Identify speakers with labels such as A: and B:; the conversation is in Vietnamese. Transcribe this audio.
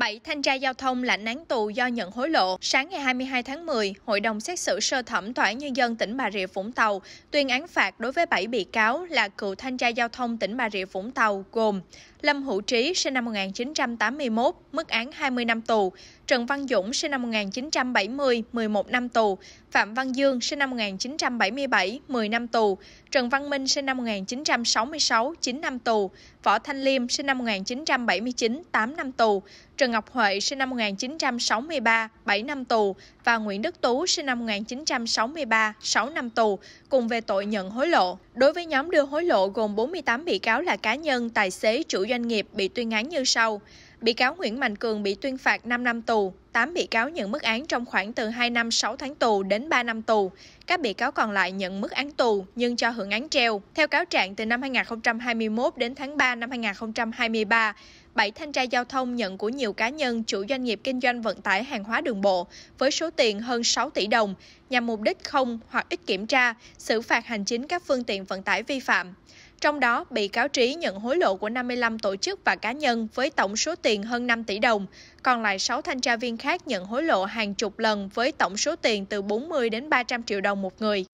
A: 7 thanh tra giao thông lãnh án tù do nhận hối lộ. Sáng ngày 22 tháng 10, Hội đồng xét xử sơ thẩm Tòa án Nhân dân tỉnh Bà Rịa Vũng Tàu tuyên án phạt đối với 7 bị cáo là cựu thanh tra giao thông tỉnh Bà Rịa Vũng Tàu gồm Lâm Hữu Trí sinh năm 1981, mức án 20 năm tù, Trần Văn Dũng sinh năm 1970, 11 năm tù, Phạm Văn Dương sinh năm 1977, 10 năm tù, Trần Văn Minh sinh năm 1966, 9 năm tù, Võ Thanh Liêm sinh năm 1979, 8 năm tù, Trần Ngọc Huệ sinh năm 1963, 7 năm tù và Nguyễn Đức Tú sinh năm 1963, 6 năm tù cùng về tội nhận hối lộ. Đối với nhóm đưa hối lộ gồm 48 bị cáo là cá nhân, tài xế, chủ doanh nghiệp bị tuyên án như sau: bị cáo Nguyễn Mạnh Cường bị tuyên phạt 5 năm tù, 8 bị cáo nhận mức án trong khoảng từ 2 năm 6 tháng tù đến 3 năm tù. Các bị cáo còn lại nhận mức án tù nhưng cho hưởng án treo. Theo cáo trạng, từ năm 2021 đến tháng 3 năm 2023, 7 thanh tra giao thông nhận của nhiều cá nhân chủ doanh nghiệp kinh doanh vận tải hàng hóa đường bộ với số tiền hơn 6 tỷ đồng nhằm mục đích không hoặc ít kiểm tra, xử phạt hành chính các phương tiện vận tải vi phạm. Trong đó, bị cáo Trí nhận hối lộ của 55 tổ chức và cá nhân với tổng số tiền hơn 5 tỷ đồng, còn lại 6 thanh tra viên khác nhận hối lộ hàng chục lần với tổng số tiền từ 40 đến 300 triệu đồng một người.